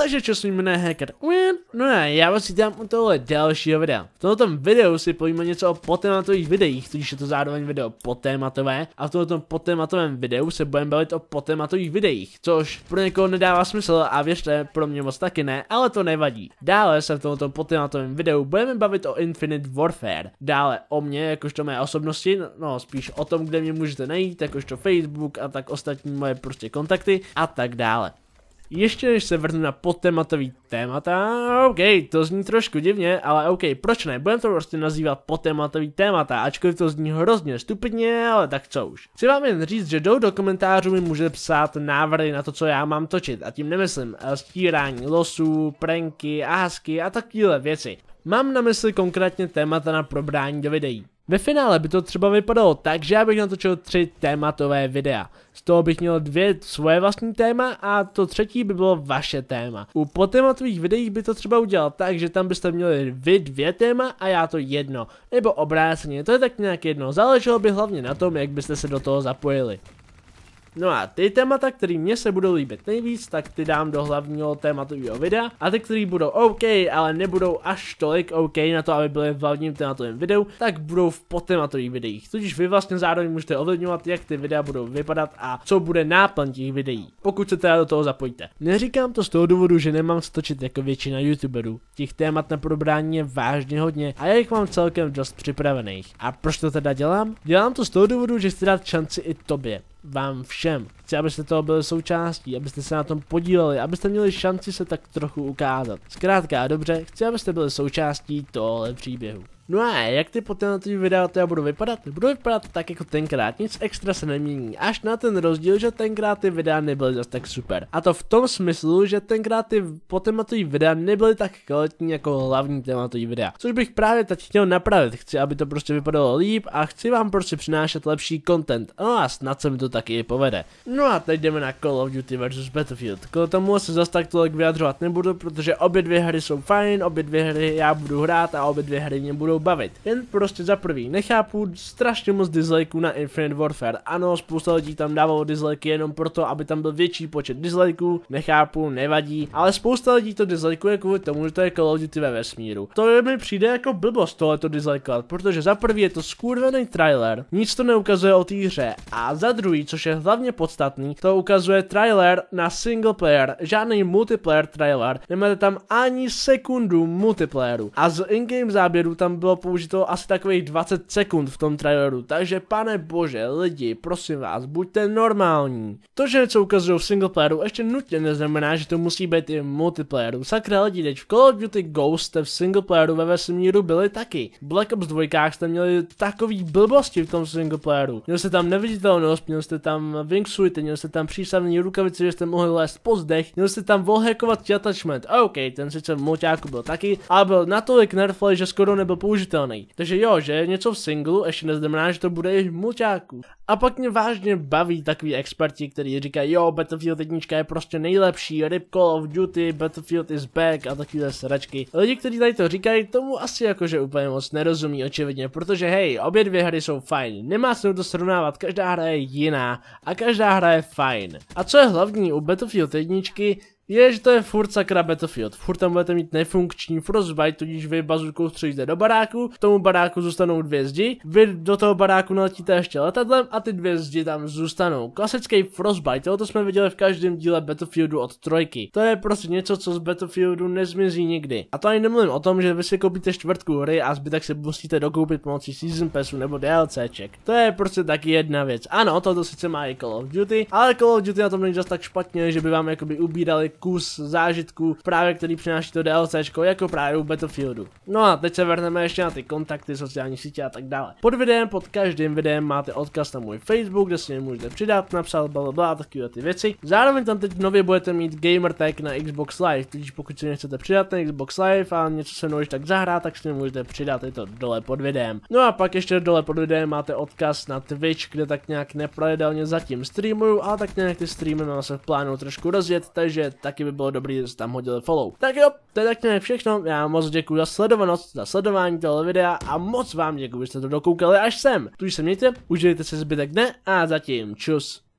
takže čo se jmenuje Hacker Win. No a já vás vítám u tohle dalšího videa. V tomto videu si povíme něco o potématových videích, tudíž je to zároveň video potématové a v tomto potématovém videu se budeme bavit o potématových videích, což pro někoho nedává smysl a věřte, pro mě moc taky ne, ale to nevadí. Dále se v tomto potématovém videu budeme bavit o Infinite Warfare, dále o mě, jakožto mé osobnosti, no spíš o tom, kde mě můžete najít, jakožto Facebook a tak ostatní moje prostě kontakty a tak dále. Ještě než se vrhnu na podtématový témata, OK, to zní trošku divně, ale OK, proč ne, budeme to prostě nazývat podtématový témata, ačkoliv to zní hrozně stupidně, ale tak co už. Chci vám jen říct, že jdou do komentářů mi může psát návrhy na to, co já mám točit, a tím nemyslím eh, stírání losů, pranky, ahasky a takovéhle věci. Mám na mysli konkrétně témata na probrání do videí. Ve finále by to třeba vypadalo tak, že já bych natočil tři tématové videa. Z toho bych měl dvě svoje vlastní téma a to třetí by bylo vaše téma. U potématových videí by to třeba udělal tak, že tam byste měli vy dvě téma a já to jedno. Nebo obráceně, to je tak nějak jedno. Záleželo by hlavně na tom, jak byste se do toho zapojili. No a ty témata, které mě se budou líbit nejvíc, tak ty dám do hlavního tématového videa a ty, které budou OK, ale nebudou až tolik OK na to, aby byly v hlavním tématovém videu, tak budou v podtématových videích. Tudíž vy vlastně zároveň můžete ovlivňovat, jak ty videa budou vypadat a co bude náplň těch videí, pokud se teda do toho zapojíte. Neříkám to z toho důvodu, že nemám stočit jako většina youtuberů. Těch témat na probrání je vážně hodně a já jich mám celkem dost připravených. A proč to teda dělám? Dělám to z toho důvodu, že chci dát šanci i tobě vám všem. Chci, abyste toho byli součástí, abyste se na tom podíleli, abyste měli šanci se tak trochu ukázat. Zkrátka a dobře, chci, abyste byli součástí tohle příběhu. No a jak ty poté na ty videa to já budu vypadat? Budu vypadat tak jako tenkrát, nic extra se nemění, až na ten rozdíl, že tenkrát ty videa nebyly zase tak super. A to v tom smyslu, že tenkrát ty potématový videa nebyly tak kvalitní jako hlavní tématový videa. Což bych právě teď chtěl napravit, chci, aby to prostě vypadalo líp a chci vám prostě přinášet lepší content. No a snad se mi to taky povede. No a teď jdeme na Call of Duty vs Battlefield. K tomu se zase tak tolik vyjadřovat nebudu, protože obě dvě hry jsou fajn, obě dvě hry já budu hrát a obě dvě hry mě budou bavit. Jen prostě za prvý, nechápu strašně moc dislikeů na Infinite Warfare. Ano, spousta lidí tam dávalo disliky jenom proto, aby tam byl větší počet dislikeů. nechápu, nevadí, ale spousta lidí to dislikuje kvůli tomu, že to je Call of Duty ve vesmíru. To mi přijde jako blbost tohleto dislikovat, protože za prvý je to skurvený trailer, nic to neukazuje o té hře a za druhý, což je hlavně podstatný, to ukazuje trailer na single player, žádný multiplayer trailer, nemáte tam ani sekundu multiplayeru a z in-game záběru tam bylo bylo použito asi takových 20 sekund v tom traileru, takže pane bože, lidi, prosím vás, buďte normální. To, že něco ukazují v singleplayeru, ještě nutně neznamená, že to musí být i v multiplayeru. Sakra lidi, teď v Call of Duty Ghost jste v singleplayeru ve vesmíru byli taky. V Black Ops 2 jste měli takový blbosti v tom singleplayeru. Měl jste tam neviditelnost, měl jste tam wingsuity, měl jste tam přísavní rukavice, že jste mohli lézt po zdech, měl jste tam volhekovat attachment. OK, ten sice v byl taky, ale byl natolik nerfly, že skoro nebyl použitý použitelný. Takže jo, že je něco v singlu, ještě neznamená, že to bude i v mulťáku. A pak mě vážně baví takový experti, kteří říkají, jo, Battlefield 1 je prostě nejlepší, rip Call of Duty, Battlefield is back a takovéhle sračky. Lidi, kteří tady to říkají, tomu asi jakože úplně moc nerozumí, očividně, protože hej, obě dvě hry jsou fajn, nemá se to srovnávat, každá hra je jiná a každá hra je fajn. A co je hlavní u Battlefield 1, je, že to je furt sakra Battlefield. Furt tam budete mít nefunkční frostbite, tudíž vy bazukou střílíte do baráku, k tomu baráku zůstanou dvě zdi, vy do toho baráku naletíte ještě letadlem a ty dvě zdi tam zůstanou. Klasický frostbite, to jsme viděli v každém díle Battlefieldu od trojky. To je prostě něco, co z Battlefieldu nezmizí nikdy. A to ani nemluvím o tom, že vy si koupíte čtvrtku hry a zbytek si musíte dokoupit pomocí Season Passu nebo DLCček. To je prostě taky jedna věc. Ano, toto sice má i Call of Duty, ale Call of Duty na tom není zas tak špatně, že by vám jakoby ubírali kus zážitku, právě který přináší to DLCčko, jako právě u Battlefieldu. No a teď se vrhneme ještě na ty kontakty, sociální sítě a tak dále. Pod videem, pod každým videem máte odkaz na můj Facebook, kde si mě můžete přidat, napsat blablabla a takové ty věci. Zároveň tam teď nově budete mít gamer tag na Xbox Live, tudíž pokud si mě chcete přidat na Xbox Live a něco se mnou tak zahrát, tak si mě můžete přidat, je to dole pod videem. No a pak ještě dole pod videem máte odkaz na Twitch, kde tak nějak nepravidelně zatím streamuju, a tak nějak ty streamy mám se v plánu trošku rozjet, takže tak taky by bylo dobrý, že tam hodili follow. Tak jo, to je tak nějak všechno, já moc děkuji za sledovanost, za sledování tohle videa a moc vám děkuji, že jste to dokoukali až sem. Tuž se mějte, užijte si zbytek dne a zatím čus.